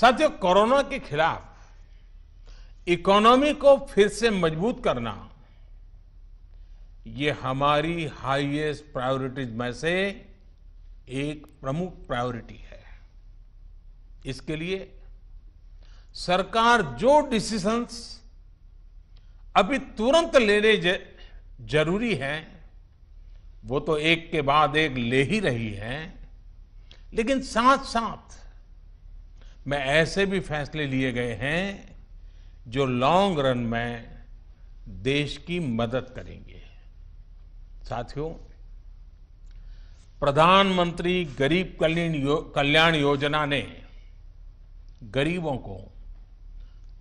साथियों कोरोना के खिलाफ इकोनॉमी को फिर से मजबूत करना ये हमारी हाईएस्ट प्रायोरिटीज में से एक प्रमुख प्रायोरिटी है इसके लिए सरकार जो डिसीजंस अभी तुरंत लेने जरूरी हैं वो तो एक के बाद एक ले ही रही है लेकिन साथ साथ में ऐसे भी फैसले लिए गए हैं जो लॉन्ग रन में देश की मदद करेंगे साथियों प्रधानमंत्री गरीब कल्याण यो, कल्याण योजना ने गरीबों को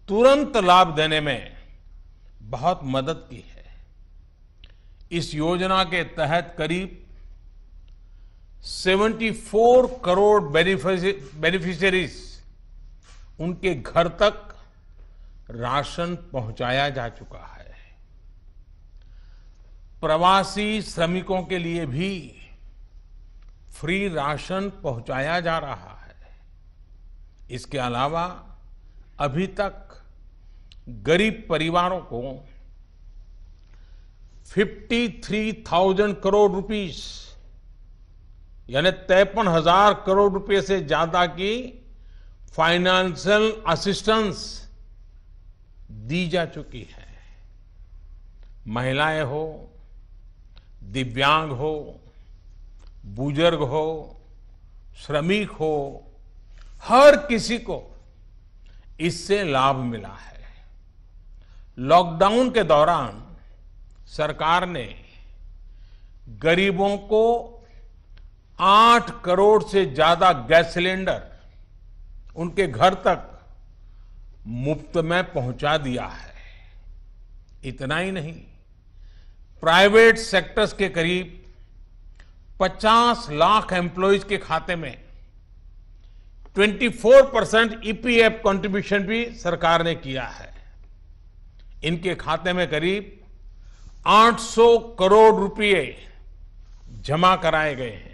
तुरंत लाभ देने में बहुत मदद की है इस योजना के तहत करीब 74 करोड़ बेनिफिशरीज उनके घर तक राशन पहुंचाया जा चुका है प्रवासी श्रमिकों के लिए भी फ्री राशन पहुंचाया जा रहा है इसके अलावा अभी तक गरीब परिवारों को 53,000 करोड़ रुपीस यानी तेपन हजार करोड़ रुपए से ज्यादा की फाइनेंशियल असिस्टेंस दी जा चुकी है महिलाएं हो दिव्यांग हो बुजुर्ग हो श्रमिक हो हर किसी को इससे लाभ मिला है लॉकडाउन के दौरान सरकार ने गरीबों को आठ करोड़ से ज्यादा गैस सिलेंडर उनके घर तक मुफ्त में पहुंचा दिया है इतना ही नहीं प्राइवेट सेक्टर्स के करीब 50 लाख एम्प्लॉयज के खाते में 24 परसेंट ईपीएफ कंट्रीब्यूशन भी सरकार ने किया है इनके खाते में करीब 800 करोड़ रुपए जमा कराए गए हैं